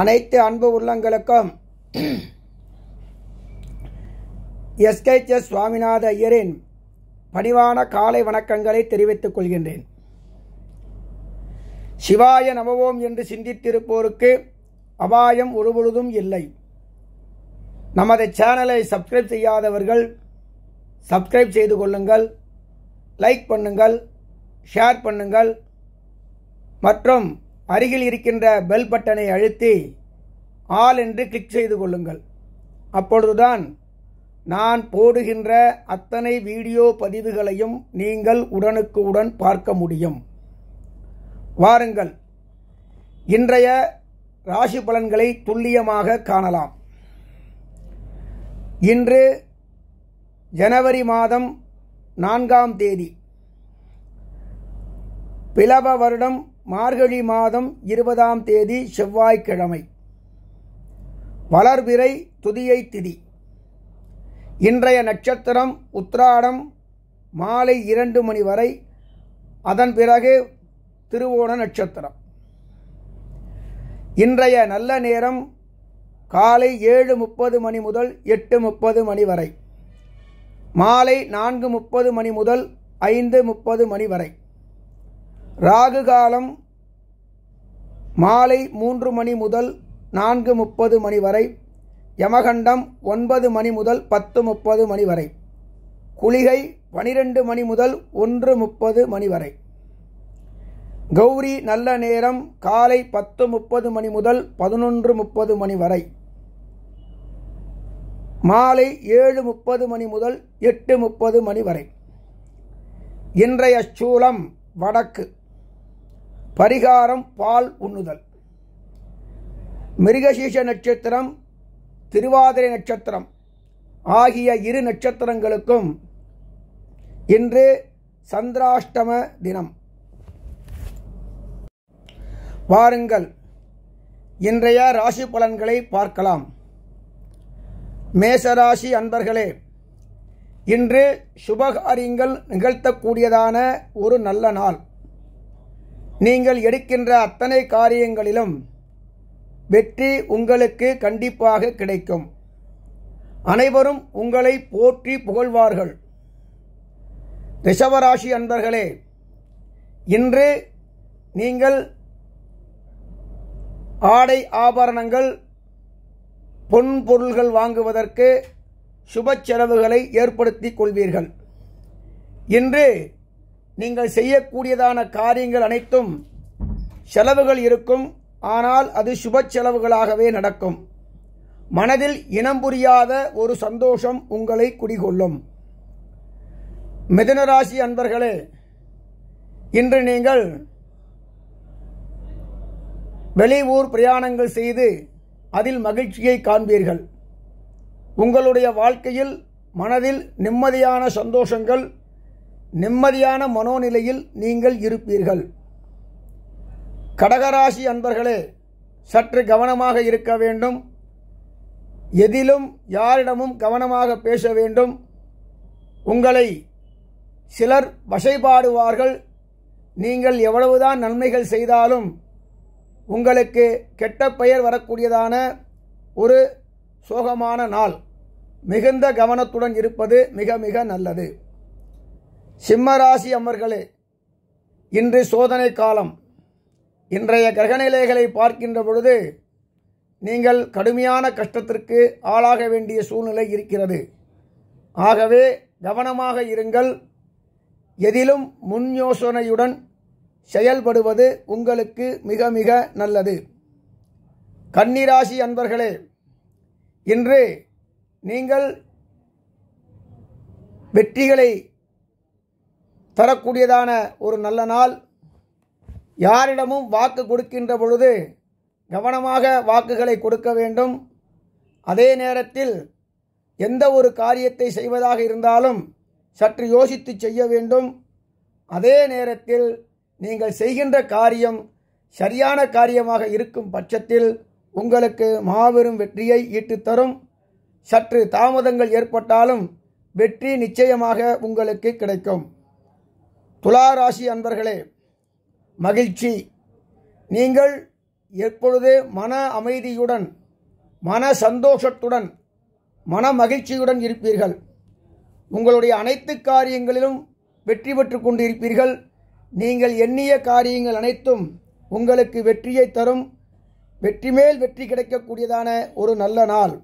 அனைத்து அன்பு உள்ளங்களுக்கும் எஸ்கேச் எஸ் சுவாமிநாத ஐயரின் பணிவான காலை வணக்கங்களை தெரிவித்துக் கொள்கின்றேன் சிவாய நவவோம் என்று சிந்தித்திருப்போருக்கு அபாயம் ஒருபொழுதும் இல்லை நமது சேனலை சப்ஸ்கிரைப் செய்யாதவர்கள் சப்ஸ்கிரைப் செய்து கொள்ளுங்கள் லைக் பண்ணுங்கள் ஷேர் பண்ணுங்கள் மற்றும் அருகில் இருக்கின்ற பெல் பட்டனை அழுத்தி ஆல் என்று கிளிக் செய்து கொள்ளுங்கள் அப்பொழுதுதான் நான் போடுகின்ற அத்தனை வீடியோ பதிவுகளையும் நீங்கள் உடனுக்கு உடன் பார்க்க முடியும் வாருங்கள் இன்றைய ராசி பலன்களை துல்லியமாக காணலாம் இன்று ஜனவரி மாதம் நான்காம் தேதி பிளவ வருடம் மார்கழி மாதம் இருபதாம் தேதி செவ்வாய்க்கிழமை வளர்விரை துதியை திதி இன்றைய நட்சத்திரம் உத்ராடம் மாலை இரண்டு மணி வரை அதன் பிறகு திருவோண நட்சத்திரம் இன்றைய நல்ல நேரம் காலை ஏழு முப்பது மணி முதல் எட்டு முப்பது மணி வரை மாலை நான்கு முப்பது மணி முதல் ஐந்து முப்பது மணி வரை ராகு காலம் மாலை மூன்று மணி முதல் நான்கு முப்பது மணி வரை யமகண்டம் ஒன்பது மணி முதல் பத்து முப்பது மணி வரை குளிகை பனிரெண்டு மணி முதல் ஒன்று முப்பது மணி வரை கௌரி நல்ல நேரம் காலை பத்து முப்பது மணி முதல் பதினொன்று முப்பது மணி வரை மாலை ஏழு முப்பது மணி முதல் எட்டு முப்பது மணி வரை இன்றைய சூலம் வடக்கு பரிகாரம் பால் உண்ணுதல் மிருகசீஷ நட்சத்திரம் திருவாதிரை நட்சத்திரம் ஆகிய இரு நட்சத்திரங்களுக்கும் இன்று சந்திராஷ்டம தினம் வாருங்கள் இன்றைய ராசி பலன்களை பார்க்கலாம் மேசராசி அன்பர்களே இன்று சுபகாரியங்கள் நிகழ்த்தக்கூடியதான ஒரு நல்ல நாள் நீங்கள் எடுக்கின்ற அத்தனை காரியங்களிலும் வெற்றி உங்களுக்கு கண்டிப்பாக கிடைக்கும் அனைவரும் உங்களை போற்றி புகழ்வார்கள் ரிஷவராசி அன்பர்களே இன்று நீங்கள் ஆடை ஆபரணங்கள் பொன் பொருள்கள் வாங்குவதற்கு சுப செலவுகளை ஏற்படுத்திக் கொள்வீர்கள் இன்று நீங்கள் செய்யக்கூடியதான காரியங்கள் அனைத்தும் செலவுகள் இருக்கும் ஆனால் அது சுப செலவுகளாகவே நடக்கும் மனதில் இனம் புரியாத ஒரு சந்தோஷம் உங்களை குடிகொள்ளும் மிதனராசி அன்பர்களே இன்று நீங்கள் வெளி ஊர் பிரயாணங்கள் செய்து அதில் மகிழ்ச்சியை காண்பீர்கள் உங்களுடைய வாழ்க்கையில் மனதில் நிம்மதியான சந்தோஷங்கள் நிம்மதியான மனோநிலையில் நீங்கள் இருப்பீர்கள் கடகராசி அன்பர்களே சற்று கவனமாக இருக்க வேண்டும் எதிலும் யாரிடமும் கவனமாக பேச வேண்டும் உங்களை சிலர் வசைபாடுவார்கள் நீங்கள் எவ்வளவுதான் நன்மைகள் செய்தாலும் உங்களுக்கு கெட்ட பெயர் வரக்கூடியதான ஒரு சோகமான நாள் மிகுந்த கவனத்துடன் இருப்பது மிக மிக நல்லது சிம்மராசி அம்மர்களே இன்று சோதனை காலம் இன்றைய கிரகநிலைகளை பார்க்கின்ற பொழுது நீங்கள் கடுமையான கஷ்டத்திற்கு ஆளாக வேண்டிய சூழ்நிலை இருக்கிறது ஆகவே கவனமாக இருங்கள் எதிலும் முன் யோசனையுடன் செயல்படுவது உங்களுக்கு மிக மிக நல்லது கன்னிராசி அன்பர்களே இன்று நீங்கள் வெற்றிகளை தரக்கூடியதான ஒரு நல்ல நாள் யாரிடமும் வாக்கு கொடுக்கின்ற பொழுது கவனமாக வாக்குகளை கொடுக்க வேண்டும் அதே நேரத்தில் எந்த ஒரு காரியத்தை செய்வதாக இருந்தாலும் சற்று யோசித்து செய்ய வேண்டும் அதே நேரத்தில் நீங்கள் செய்கின்ற காரியம் சரியான காரியமாக இருக்கும் பட்சத்தில் உங்களுக்கு மாபெரும் வெற்றியை ஈட்டுத்தரும் சற்று தாமதங்கள் ஏற்பட்டாலும் வெற்றி நிச்சயமாக உங்களுக்கு கிடைக்கும் துளாராசி அன்பர்களே மகிழ்ச்சி நீங்கள் எப்பொழுது மன அமைதியுடன் மன சந்தோஷத்துடன் மன மகிழ்ச்சியுடன் இருப்பீர்கள் உங்களுடைய அனைத்து காரியங்களிலும் வெற்றி பெற்று கொண்டு இருப்பீர்கள் நீங்கள் எண்ணிய காரியங்கள் அனைத்தும் உங்களுக்கு வெற்றியை தரும் வெற்றி மேல் வெற்றி கிடைக்கக்கூடியதான ஒரு நல்ல நாள்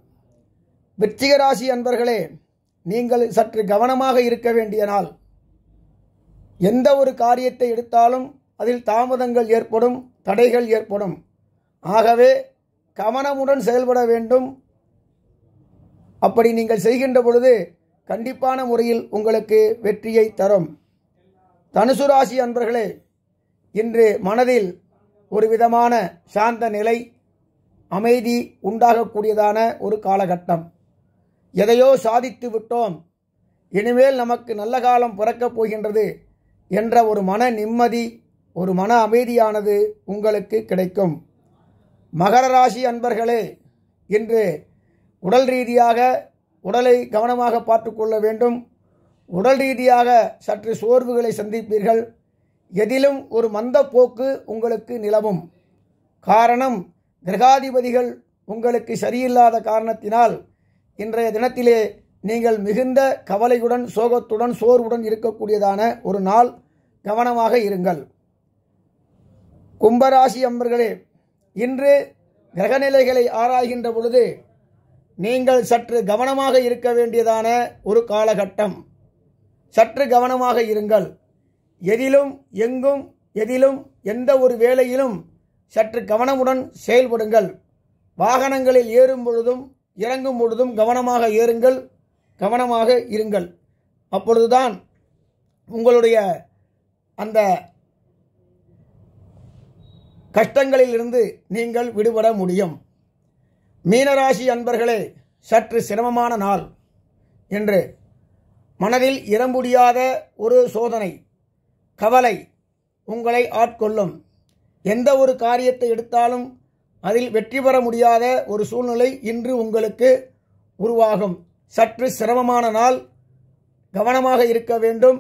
வெற்றிகராசி அன்பர்களே நீங்கள் சற்று கவனமாக இருக்க வேண்டிய நாள் எந்த ஒரு காரியத்தை எடுத்தாலும் அதில் தாமதங்கள் ஏற்படும் தடைகள் ஏற்படும் ஆகவே கவனமுடன் செயல்பட வேண்டும் அப்படி நீங்கள் செய்கின்ற பொழுது கண்டிப்பான முறையில் உங்களுக்கு வெற்றியை தரும் தனுசு ராசி அன்பர்களே இன்று மனதில் ஒரு விதமான சாந்த நிலை அமைதி உண்டாகக்கூடியதான ஒரு காலகட்டம் எதையோ சாதித்து விட்டோம் இனிமேல் நமக்கு நல்ல காலம் பிறக்கப் போகின்றது என்ற ஒரு மன நிம்மதி ஒரு மன அமைதியானது உங்களுக்கு கிடைக்கும் மகர ராசி அன்பர்களே இன்று உடல் ரீதியாக உடலை கவனமாக பார்த்துக்கொள்ள வேண்டும் உடல் ரீதியாக சற்று சோர்வுகளை சந்திப்பீர்கள் எதிலும் ஒரு மந்த போக்கு உங்களுக்கு நிலவும் காரணம் கிரகாதிபதிகள் உங்களுக்கு சரியில்லாத காரணத்தினால் இன்றைய தினத்திலே நீங்கள் மிகுந்த கவலையுடன் சோகத்துடன் சோர்வுடன் இருக்கக்கூடியதான ஒரு நாள் கவனமாக இருங்கள் கும்பராசி அம்பர்களே இன்று கிரகநிலைகளை ஆராய்கின்ற பொழுது நீங்கள் சற்று கவனமாக இருக்க வேண்டியதான ஒரு காலகட்டம் சற்று கவனமாக இருங்கள் எதிலும் எங்கும் எதிலும் எந்த ஒரு வேலையிலும் சற்று கவனமுடன் செயல்படுங்கள் வாகனங்களில் ஏறும் பொழுதும் இறங்கும் பொழுதும் கவனமாக ஏறுங்கள் கவனமாக இருங்கள் அப்பொழுதுதான் உங்களுடைய அந்த கஷ்டங்களிலிருந்து நீங்கள் விடுபட முடியும் மீனராசி அன்பர்களே சற்று சிரமமான நாள் என்று மனதில் இறம்புடியாத ஒரு சோதனை கவலை உங்களை ஆட்கொள்ளும் எந்த ஒரு காரியத்தை எடுத்தாலும் அதில் வெற்றி பெற முடியாத ஒரு சூழ்நிலை இன்று உங்களுக்கு உருவாகும் சற்று சிரமமான நாள் கவனமாக இருக்க வேண்டும்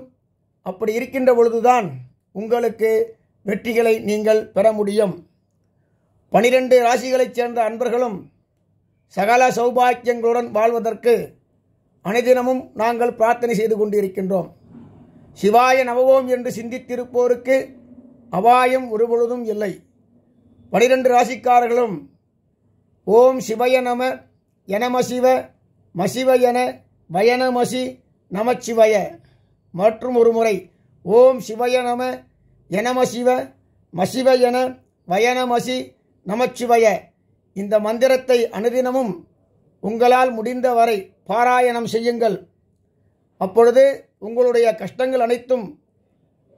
அப்படி இருக்கின்ற பொழுதுதான் உங்களுக்கு வெற்றிகளை நீங்கள் பெற முடியும் பனிரெண்டு ராசிகளைச் சேர்ந்த அன்பர்களும் சகல சௌபாக்கியங்களுடன் வாழ்வதற்கு அனைதினமும் நாங்கள் பிரார்த்தனை செய்து கொண்டிருக்கின்றோம் சிவாய நவவோம் என்று சிந்தித்திருப்போருக்கு அபாயம் ஒருபொழுதும் இல்லை பனிரெண்டு ராசிக்காரர்களும் ஓம் சிவய நம எனம சிவ மசிவயன பயணமசி நமச்சிவய மற்றும் ஒரு முறை ஓம் சிவய நம எனம சிவ மசிவயன வயனமசி நமச்சிவய இந்த மந்திரத்தை அனுதினமும் உங்களால் முடிந்தவரை பாராயணம் செய்யுங்கள் அப்பொழுது உங்களுடைய கஷ்டங்கள் அனைத்தும்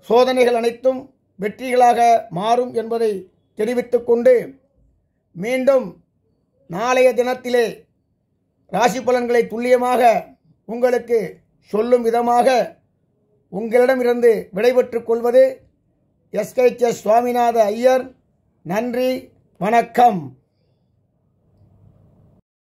சோதனைகள் அனைத்தும் வெற்றிகளாக மாறும் என்பதை தெரிவித்துக்கொண்டு மீண்டும் நாளைய தினத்திலே ராசி பலன்களை துல்லியமாக உங்களுக்கு சொல்லும் விதமாக உங்களிடமிருந்து விடைபெற்றுக் கொள்வது எஸ்கைச்ச சுவாமிநாத ஐயர் நன்றி வணக்கம்